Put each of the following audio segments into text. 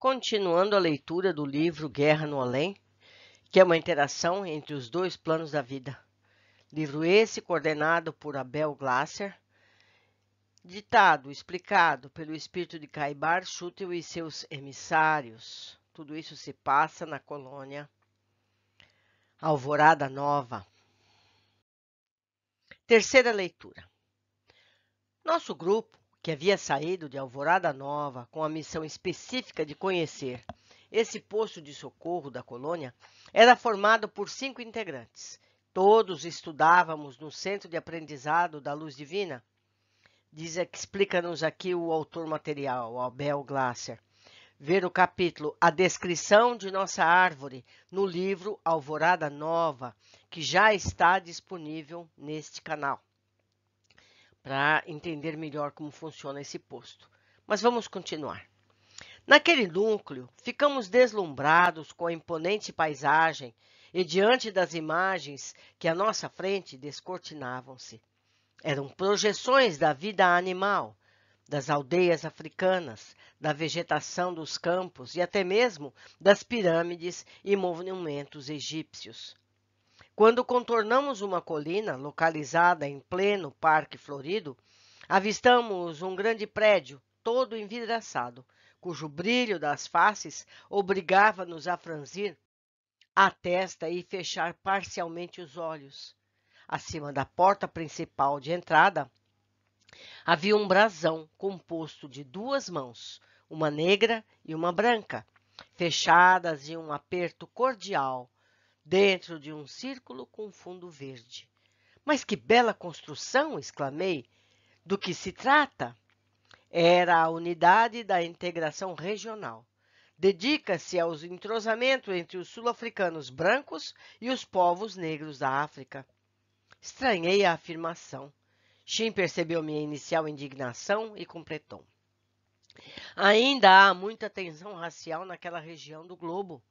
Continuando a leitura do livro Guerra no Além, que é uma interação entre os dois planos da vida. Livro esse coordenado por Abel Glasser, ditado, explicado pelo espírito de Caibar Schutel e seus emissários. Tudo isso se passa na colônia Alvorada Nova. Terceira leitura. Nosso grupo que havia saído de Alvorada Nova com a missão específica de conhecer esse posto de socorro da colônia, era formado por cinco integrantes. Todos estudávamos no Centro de Aprendizado da Luz Divina. Diz, é explica-nos aqui o autor material, Abel Glasser. Ver o capítulo A Descrição de Nossa Árvore no livro Alvorada Nova, que já está disponível neste canal para entender melhor como funciona esse posto. Mas vamos continuar. Naquele núcleo, ficamos deslumbrados com a imponente paisagem e diante das imagens que à nossa frente descortinavam-se. Eram projeções da vida animal, das aldeias africanas, da vegetação dos campos e até mesmo das pirâmides e monumentos egípcios. Quando contornamos uma colina localizada em pleno Parque Florido, avistamos um grande prédio todo envidraçado, cujo brilho das faces obrigava-nos a franzir a testa e fechar parcialmente os olhos. Acima da porta principal de entrada, havia um brasão composto de duas mãos, uma negra e uma branca, fechadas em um aperto cordial dentro de um círculo com fundo verde. Mas que bela construção! exclamei. Do que se trata? Era a unidade da integração regional. Dedica-se ao entrosamento entre os sul-africanos brancos e os povos negros da África. Estranhei a afirmação. Shin percebeu minha inicial indignação e completou. Ainda há muita tensão racial naquela região do globo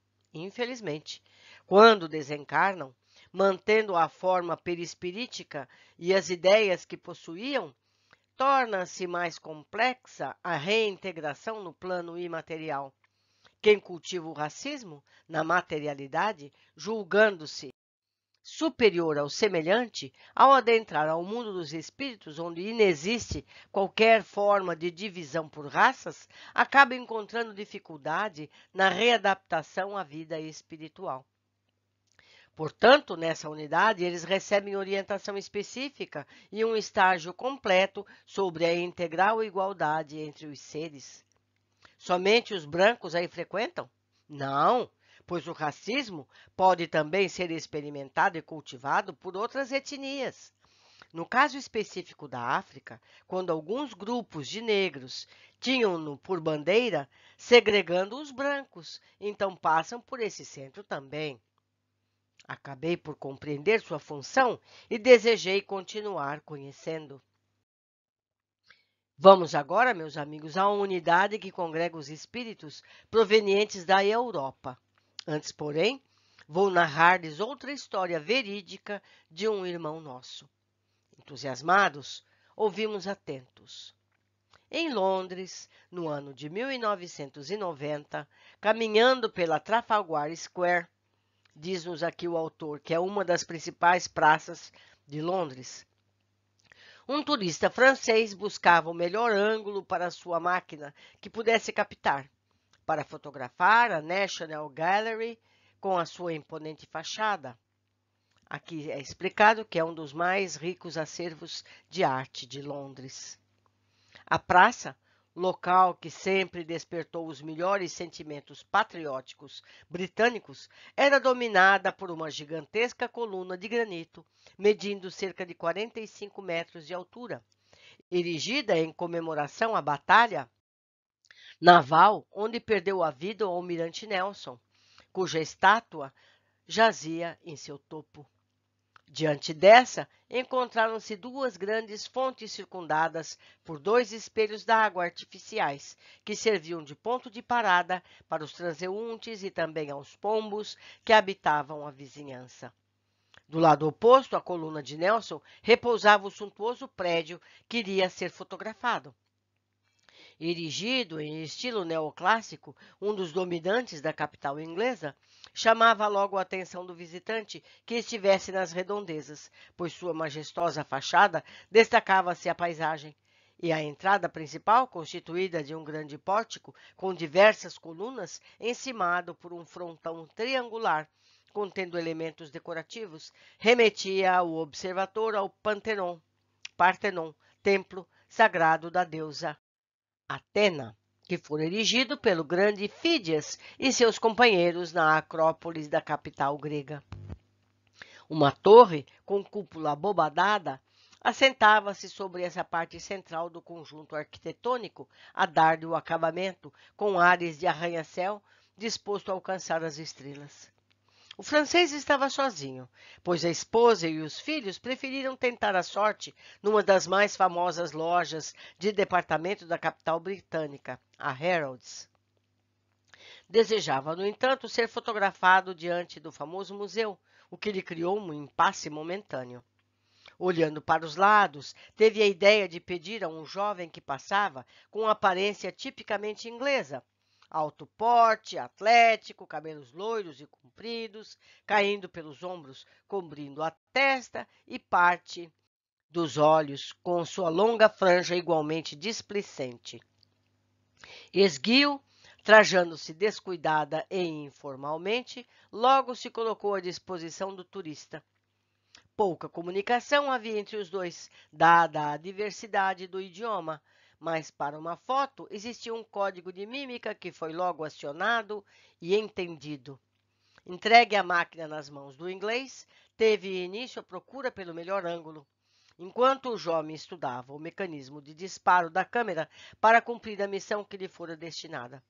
infelizmente, quando desencarnam, mantendo a forma perispirítica e as ideias que possuíam, torna-se mais complexa a reintegração no plano imaterial. Quem cultiva o racismo na materialidade, julgando-se superior ao semelhante, ao adentrar ao mundo dos espíritos, onde inexiste qualquer forma de divisão por raças, acaba encontrando dificuldade na readaptação à vida espiritual. Portanto, nessa unidade, eles recebem orientação específica e um estágio completo sobre a integral igualdade entre os seres. Somente os brancos aí frequentam? Não, pois o racismo pode também ser experimentado e cultivado por outras etnias. No caso específico da África, quando alguns grupos de negros tinham-no por bandeira, segregando os brancos, então passam por esse centro também. Acabei por compreender sua função e desejei continuar conhecendo. Vamos agora, meus amigos, à unidade que congrega os espíritos provenientes da Europa. Antes, porém, vou narrar-lhes outra história verídica de um irmão nosso. Entusiasmados, ouvimos atentos. Em Londres, no ano de 1990, caminhando pela Trafalgar Square, diz-nos aqui o autor que é uma das principais praças de Londres, um turista francês buscava o melhor ângulo para sua máquina que pudesse captar para fotografar a National Gallery com a sua imponente fachada. Aqui é explicado que é um dos mais ricos acervos de arte de Londres. A praça, local que sempre despertou os melhores sentimentos patrióticos britânicos, era dominada por uma gigantesca coluna de granito, medindo cerca de 45 metros de altura. Erigida em comemoração à batalha naval, onde perdeu a vida o almirante Nelson, cuja estátua jazia em seu topo. Diante dessa, encontraram-se duas grandes fontes circundadas por dois espelhos d'água artificiais, que serviam de ponto de parada para os transeuntes e também aos pombos que habitavam a vizinhança. Do lado oposto à coluna de Nelson repousava o suntuoso prédio que iria ser fotografado erigido em estilo neoclássico, um dos dominantes da capital inglesa, chamava logo a atenção do visitante que estivesse nas redondezas, pois sua majestosa fachada destacava-se a paisagem. E a entrada principal, constituída de um grande pórtico com diversas colunas, encimado por um frontão triangular, contendo elementos decorativos, remetia o observador ao Pantenon, Partenon, templo sagrado da deusa Atena, que fora erigido pelo grande Fídias e seus companheiros na Acrópolis da capital grega. Uma torre com cúpula abobadada assentava-se sobre essa parte central do conjunto arquitetônico, a dar-lhe o acabamento, com ares de arranha-céu disposto a alcançar as estrelas. O francês estava sozinho, pois a esposa e os filhos preferiram tentar a sorte numa das mais famosas lojas de departamento da capital britânica, a Harrods. Desejava, no entanto, ser fotografado diante do famoso museu, o que lhe criou um impasse momentâneo. Olhando para os lados, teve a ideia de pedir a um jovem que passava, com aparência tipicamente inglesa, alto porte, atlético, cabelos loiros e compridos, caindo pelos ombros, cobrindo a testa e parte dos olhos, com sua longa franja igualmente displicente. Esguio, trajando-se descuidada e informalmente, logo se colocou à disposição do turista. Pouca comunicação havia entre os dois, dada a diversidade do idioma, mas para uma foto existia um código de mímica que foi logo acionado e entendido. Entregue a máquina nas mãos do inglês, teve início a procura pelo melhor ângulo. Enquanto o jovem estudava o mecanismo de disparo da câmera para cumprir a missão que lhe fora destinada.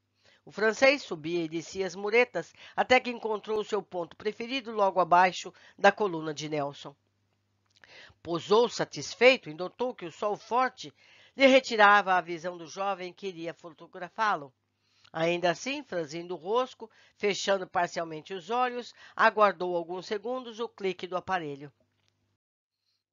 O francês subia e descia as muretas até que encontrou o seu ponto preferido logo abaixo da coluna de Nelson. Posou satisfeito e notou que o sol forte lhe retirava a visão do jovem que iria fotografá-lo. Ainda assim, franzindo o rosto, fechando parcialmente os olhos, aguardou alguns segundos o clique do aparelho.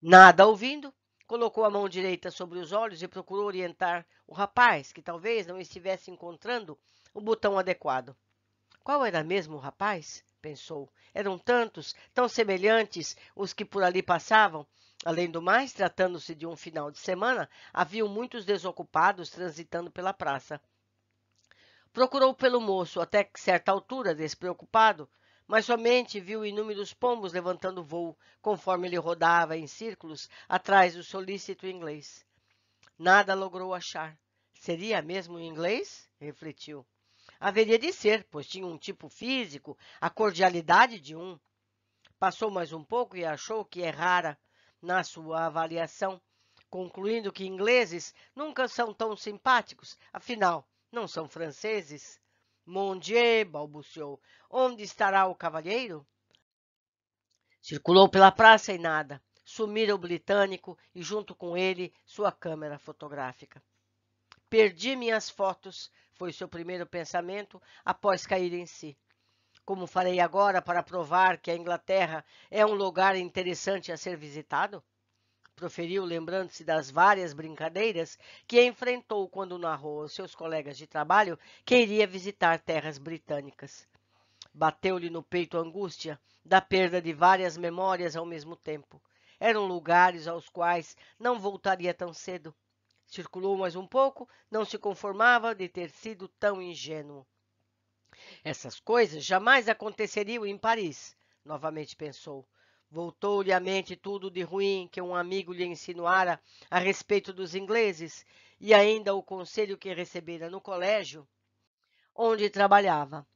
Nada ouvindo, colocou a mão direita sobre os olhos e procurou orientar o rapaz, que talvez não estivesse encontrando o botão adequado. Qual era mesmo o rapaz? pensou. Eram tantos, tão semelhantes os que por ali passavam, Além do mais, tratando-se de um final de semana, haviam muitos desocupados transitando pela praça. Procurou pelo moço até certa altura, despreocupado, mas somente viu inúmeros pombos levantando voo, conforme ele rodava em círculos atrás do solícito inglês. Nada logrou achar. Seria mesmo inglês? refletiu. Haveria de ser, pois tinha um tipo físico, a cordialidade de um. Passou mais um pouco e achou que é rara na sua avaliação, concluindo que ingleses nunca são tão simpáticos, afinal, não são franceses. Mon Dieu, balbuciou. Onde estará o cavalheiro? Circulou pela praça e nada. Sumira o britânico e, junto com ele, sua câmera fotográfica. Perdi minhas fotos, foi seu primeiro pensamento após cair em si como farei agora para provar que a Inglaterra é um lugar interessante a ser visitado? Proferiu, lembrando-se das várias brincadeiras que enfrentou quando narrou aos seus colegas de trabalho que iria visitar terras britânicas. Bateu-lhe no peito a angústia da perda de várias memórias ao mesmo tempo. Eram lugares aos quais não voltaria tão cedo. Circulou mais um pouco, não se conformava de ter sido tão ingênuo. Essas coisas jamais aconteceriam em Paris, novamente pensou. Voltou-lhe à mente tudo de ruim que um amigo lhe insinuara a respeito dos ingleses e ainda o conselho que recebera no colégio onde trabalhava.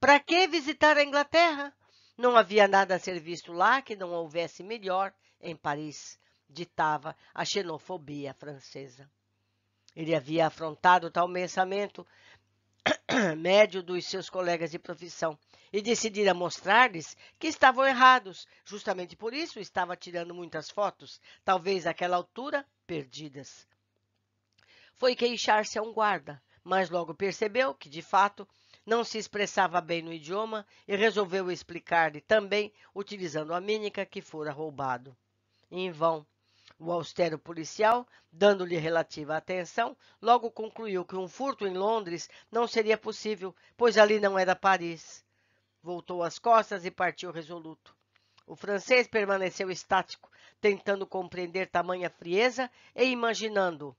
Para que visitar a Inglaterra? Não havia nada a ser visto lá que não houvesse melhor em Paris, ditava a xenofobia francesa. Ele havia afrontado tal pensamento médio dos seus colegas de profissão e decidira mostrar-lhes que estavam errados. Justamente por isso estava tirando muitas fotos, talvez àquela altura perdidas. Foi queixar-se a um guarda, mas logo percebeu que, de fato, não se expressava bem no idioma e resolveu explicar-lhe também, utilizando a mímica, que fora roubado. Em vão. O austero policial, dando-lhe relativa atenção, logo concluiu que um furto em Londres não seria possível, pois ali não era Paris. Voltou as costas e partiu resoluto. O francês permaneceu estático, tentando compreender tamanha frieza e imaginando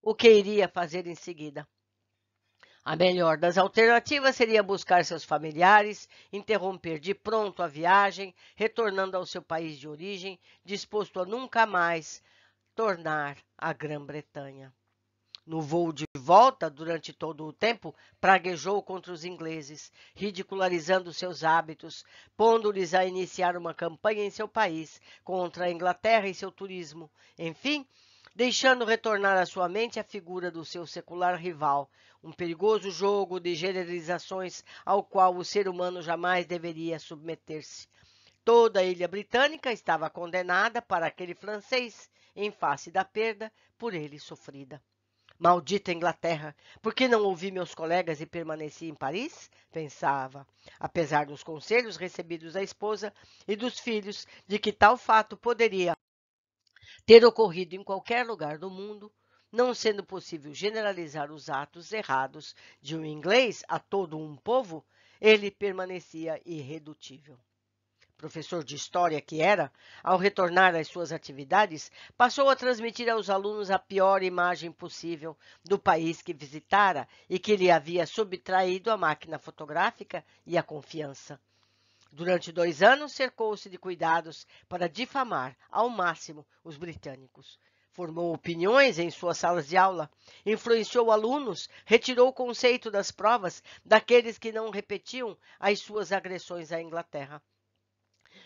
o que iria fazer em seguida. A melhor das alternativas seria buscar seus familiares, interromper de pronto a viagem, retornando ao seu país de origem, disposto a nunca mais tornar a Grã-Bretanha. No voo de volta, durante todo o tempo, praguejou contra os ingleses, ridicularizando seus hábitos, pondo-lhes a iniciar uma campanha em seu país contra a Inglaterra e seu turismo. Enfim, deixando retornar à sua mente a figura do seu secular rival, um perigoso jogo de generalizações ao qual o ser humano jamais deveria submeter-se. Toda a ilha britânica estava condenada para aquele francês, em face da perda por ele sofrida. Maldita Inglaterra! Por que não ouvi meus colegas e permaneci em Paris? Pensava, apesar dos conselhos recebidos da esposa e dos filhos de que tal fato poderia ter ocorrido em qualquer lugar do mundo, não sendo possível generalizar os atos errados de um inglês a todo um povo, ele permanecia irredutível. Professor de história que era, ao retornar às suas atividades, passou a transmitir aos alunos a pior imagem possível do país que visitara e que lhe havia subtraído a máquina fotográfica e a confiança. Durante dois anos, cercou-se de cuidados para difamar ao máximo os britânicos. Formou opiniões em suas salas de aula, influenciou alunos, retirou o conceito das provas daqueles que não repetiam as suas agressões à Inglaterra.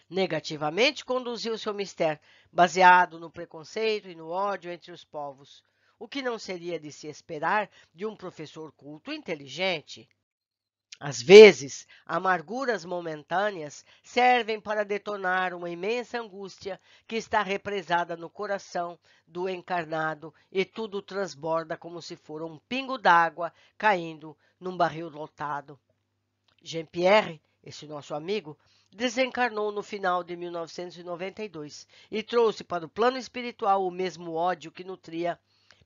Negativamente conduziu seu mistério, baseado no preconceito e no ódio entre os povos, o que não seria de se esperar de um professor culto e inteligente. Às vezes, amarguras momentâneas servem para detonar uma imensa angústia que está represada no coração do encarnado e tudo transborda como se for um pingo d'água caindo num barril lotado. Jean-Pierre, esse nosso amigo, desencarnou no final de 1992 e trouxe para o plano espiritual o mesmo ódio que nutria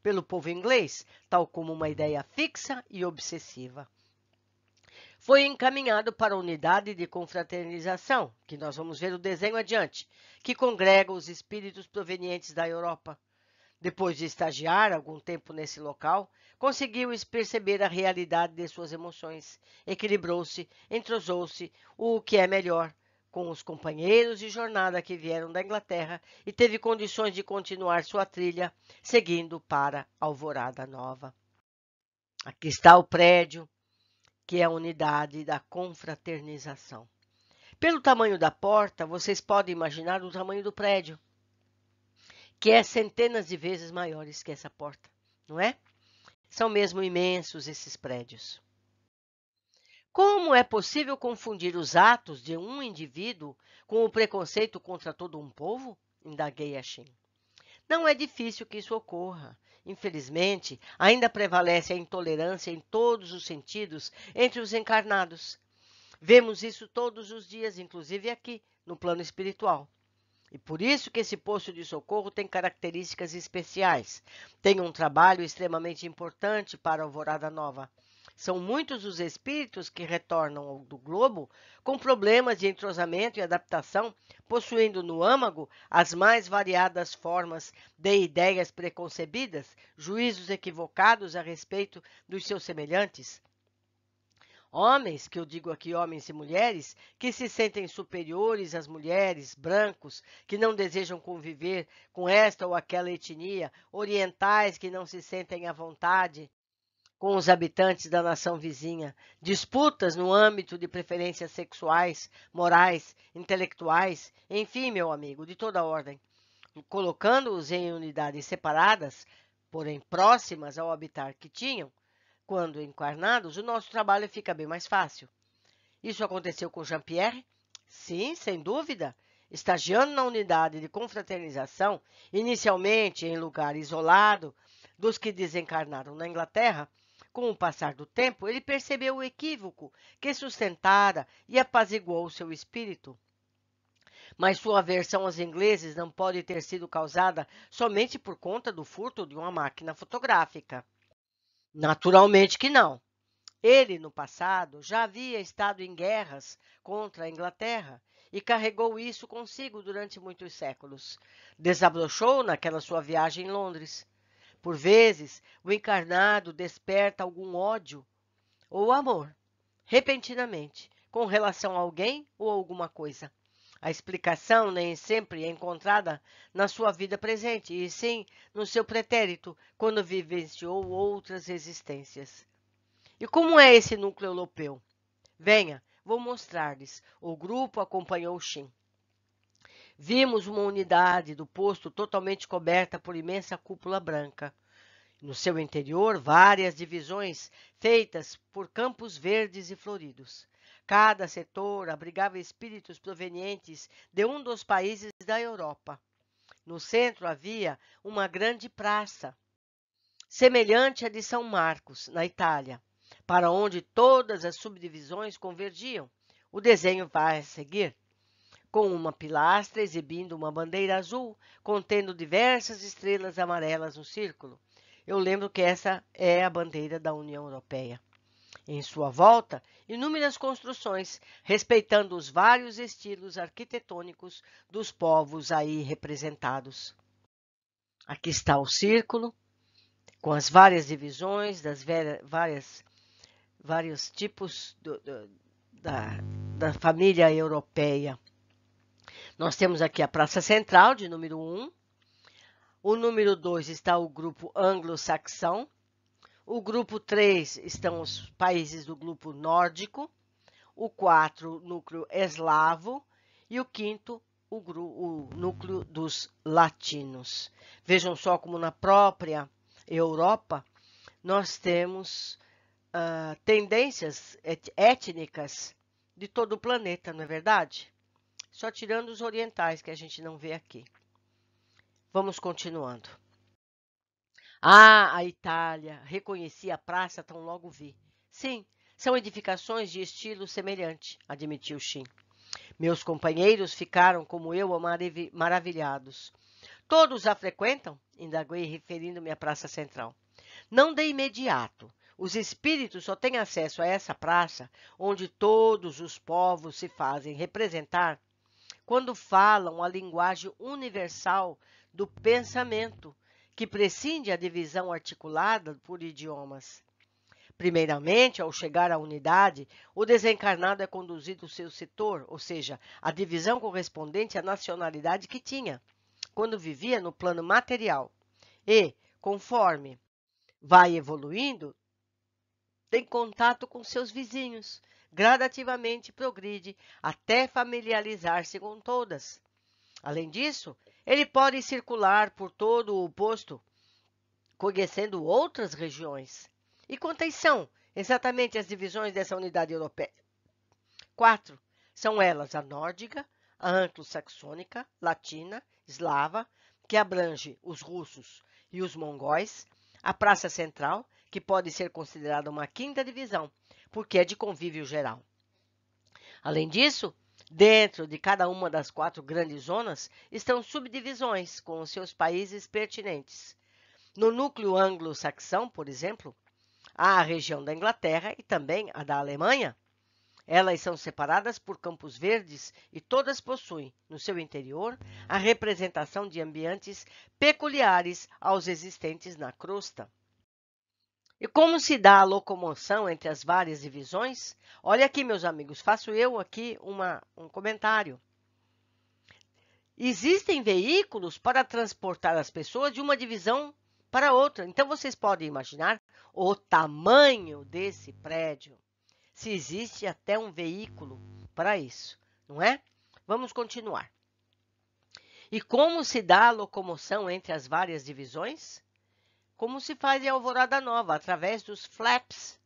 pelo povo inglês, tal como uma ideia fixa e obsessiva foi encaminhado para a unidade de confraternização, que nós vamos ver o desenho adiante, que congrega os espíritos provenientes da Europa. Depois de estagiar algum tempo nesse local, conseguiu perceber a realidade de suas emoções, equilibrou-se, entrosou-se, o que é melhor, com os companheiros de jornada que vieram da Inglaterra e teve condições de continuar sua trilha, seguindo para Alvorada Nova. Aqui está o prédio, que é a unidade da confraternização. Pelo tamanho da porta, vocês podem imaginar o tamanho do prédio, que é centenas de vezes maiores que essa porta, não é? São mesmo imensos esses prédios. Como é possível confundir os atos de um indivíduo com o preconceito contra todo um povo? indaguei a Shin. Não é difícil que isso ocorra, Infelizmente, ainda prevalece a intolerância em todos os sentidos entre os encarnados. Vemos isso todos os dias, inclusive aqui, no plano espiritual. E por isso que esse posto de socorro tem características especiais. Tem um trabalho extremamente importante para a Alvorada Nova. São muitos os espíritos que retornam do globo com problemas de entrosamento e adaptação, possuindo no âmago as mais variadas formas de ideias preconcebidas, juízos equivocados a respeito dos seus semelhantes. Homens, que eu digo aqui homens e mulheres, que se sentem superiores às mulheres, brancos, que não desejam conviver com esta ou aquela etnia, orientais que não se sentem à vontade com os habitantes da nação vizinha, disputas no âmbito de preferências sexuais, morais, intelectuais, enfim, meu amigo, de toda ordem, colocando-os em unidades separadas, porém próximas ao habitar que tinham, quando encarnados, o nosso trabalho fica bem mais fácil. Isso aconteceu com Jean-Pierre? Sim, sem dúvida. Estagiando na unidade de confraternização, inicialmente em lugar isolado dos que desencarnaram na Inglaterra, com o passar do tempo, ele percebeu o equívoco que sustentara e apaziguou seu espírito. Mas sua aversão aos ingleses não pode ter sido causada somente por conta do furto de uma máquina fotográfica. Naturalmente que não. Ele, no passado, já havia estado em guerras contra a Inglaterra e carregou isso consigo durante muitos séculos. Desabrochou naquela sua viagem em Londres. Por vezes, o encarnado desperta algum ódio ou amor, repentinamente, com relação a alguém ou alguma coisa. A explicação nem sempre é encontrada na sua vida presente, e sim no seu pretérito, quando vivenciou outras existências. E como é esse núcleo europeu? Venha, vou mostrar-lhes. O grupo acompanhou Shin. Vimos uma unidade do posto totalmente coberta por imensa cúpula branca. No seu interior, várias divisões feitas por campos verdes e floridos. Cada setor abrigava espíritos provenientes de um dos países da Europa. No centro havia uma grande praça, semelhante à de São Marcos, na Itália, para onde todas as subdivisões convergiam. O desenho vai a seguir com uma pilastra exibindo uma bandeira azul contendo diversas estrelas amarelas no círculo. Eu lembro que essa é a bandeira da União Europeia. Em sua volta, inúmeras construções, respeitando os vários estilos arquitetônicos dos povos aí representados. Aqui está o círculo, com as várias divisões, das várias, vários tipos do, do, da, da família europeia. Nós temos aqui a Praça Central, de número 1. O número 2 está o grupo anglo-saxão. O grupo 3 estão os países do grupo nórdico. O 4, núcleo eslavo. E o quinto, o, o núcleo dos latinos. Vejam só como na própria Europa nós temos uh, tendências étnicas de todo o planeta, não é verdade? só tirando os orientais que a gente não vê aqui. Vamos continuando. Ah, a Itália! Reconheci a praça tão logo vi. Sim, são edificações de estilo semelhante, admitiu Shin. Meus companheiros ficaram, como eu, maravilhados. Todos a frequentam? indaguei, referindo-me à Praça Central. Não de imediato. Os espíritos só têm acesso a essa praça, onde todos os povos se fazem representar quando falam a linguagem universal do pensamento, que prescinde a divisão articulada por idiomas. Primeiramente, ao chegar à unidade, o desencarnado é conduzido ao seu setor, ou seja, à divisão correspondente à nacionalidade que tinha, quando vivia no plano material. E, conforme vai evoluindo, tem contato com seus vizinhos, gradativamente progride até familiarizar-se com todas. Além disso, ele pode circular por todo o posto, conhecendo outras regiões. E quantas são exatamente as divisões dessa unidade europeia? Quatro. São elas a nórdica, a anglo-saxônica, latina, eslava, que abrange os russos e os mongóis, a praça central, que pode ser considerada uma quinta divisão, porque é de convívio geral. Além disso, dentro de cada uma das quatro grandes zonas estão subdivisões com os seus países pertinentes. No núcleo anglo-saxão, por exemplo, há a região da Inglaterra e também a da Alemanha. Elas são separadas por campos verdes e todas possuem, no seu interior, a representação de ambientes peculiares aos existentes na crosta. E como se dá a locomoção entre as várias divisões? Olha aqui, meus amigos, faço eu aqui uma, um comentário. Existem veículos para transportar as pessoas de uma divisão para outra. Então, vocês podem imaginar o tamanho desse prédio, se existe até um veículo para isso, não é? Vamos continuar. E como se dá a locomoção entre as várias divisões? como se faz em Alvorada Nova, através dos flaps.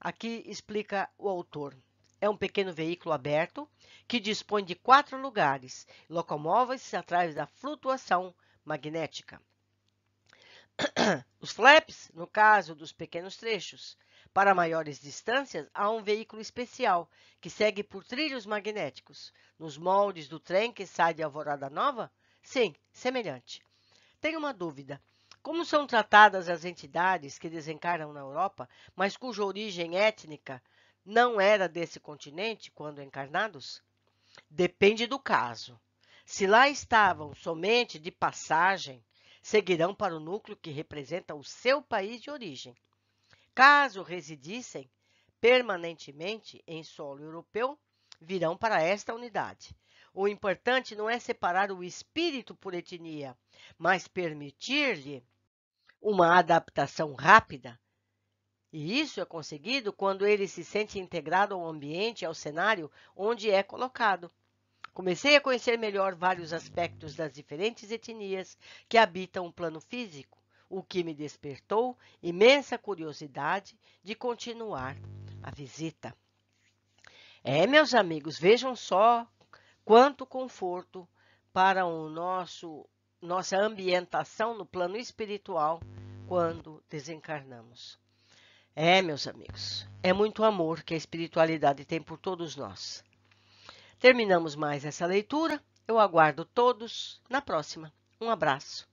Aqui explica o autor. É um pequeno veículo aberto que dispõe de quatro lugares, locomove-se através da flutuação magnética. Os flaps, no caso dos pequenos trechos, para maiores distâncias, há um veículo especial que segue por trilhos magnéticos, nos moldes do trem que sai de Alvorada Nova? Sim, semelhante. Tenho uma dúvida. Como são tratadas as entidades que desencarnam na Europa, mas cuja origem étnica não era desse continente quando encarnados? Depende do caso. Se lá estavam somente de passagem, seguirão para o núcleo que representa o seu país de origem. Caso residissem permanentemente em solo europeu, virão para esta unidade. O importante não é separar o espírito por etnia, mas permitir-lhe uma adaptação rápida. E isso é conseguido quando ele se sente integrado ao ambiente, ao cenário onde é colocado. Comecei a conhecer melhor vários aspectos das diferentes etnias que habitam o plano físico, o que me despertou imensa curiosidade de continuar a visita. É, meus amigos, vejam só quanto conforto para o nosso nossa ambientação no plano espiritual quando desencarnamos. É, meus amigos, é muito amor que a espiritualidade tem por todos nós. Terminamos mais essa leitura. Eu aguardo todos na próxima. Um abraço.